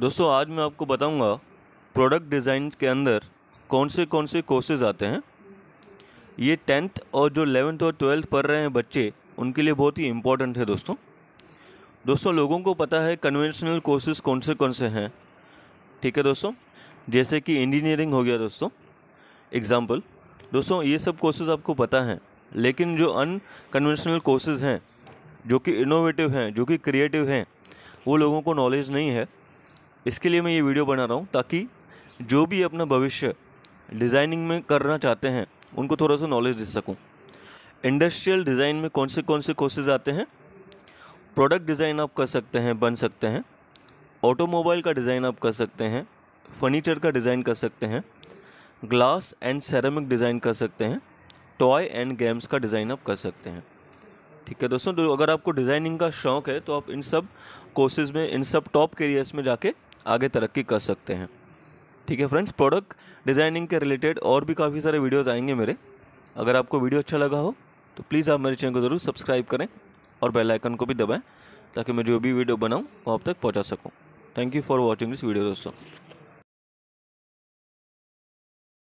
दोस्तों आज मैं आपको बताऊंगा प्रोडक्ट डिज़ाइन के अंदर कौन से कौन से कोर्सेज आते हैं ये टेंथ और जो एलेवेंथ और ट्वेल्थ पढ़ रहे हैं बच्चे उनके लिए बहुत ही इम्पोर्टेंट है दोस्तों दोस्तों लोगों को पता है कन्वेंशनल कोर्सेज कौन से कौन से हैं ठीक है दोस्तों जैसे कि इंजीनियरिंग हो गया दोस्तों एग्ज़ाम्पल दोस्तों ये सब कोर्सेज आपको पता हैं लेकिन जो अनकन्वेंशनल कोर्सेज हैं जो कि इनोवेटिव हैं जो कि क्रिएटिव हैं वो लोगों को नॉलेज नहीं है इसके लिए मैं ये वीडियो बना रहा हूँ ताकि जो भी अपना भविष्य डिज़ाइनिंग में करना चाहते हैं उनको थोड़ा सा नॉलेज दे सकूँ इंडस्ट्रियल डिज़ाइन में कौन से कौन से कोर्सेज आते हैं प्रोडक्ट डिज़ाइन आप कर सकते हैं बन सकते हैं ऑटोमोबाइल का डिज़ाइन आप कर सकते हैं फर्नीचर का डिज़ाइन कर सकते हैं ग्लास एंड सेरामिक डिज़ाइन कर सकते हैं टॉय एंड गेम्स का डिज़ाइन आप कर सकते हैं ठीक है दोस्तों तो अगर आपको डिज़ाइनिंग का शौक़ है तो आप इन सब कोर्सेज़ में इन सब टॉप कैरियर्स में जाके आगे तरक्की कर सकते हैं ठीक है फ्रेंड्स प्रोडक्ट डिज़ाइनिंग के रिलेटेड और भी काफ़ी सारे वीडियोज़ आएंगे मेरे अगर आपको वीडियो अच्छा लगा हो तो प्लीज़ आप मेरे चैनल को ज़रूर सब्सक्राइब करें और बेल आइकन को भी दबाएं ताकि मैं जो भी वीडियो बनाऊं वो आप तक पहुंचा सकूं thank you for watching this video दोस्तों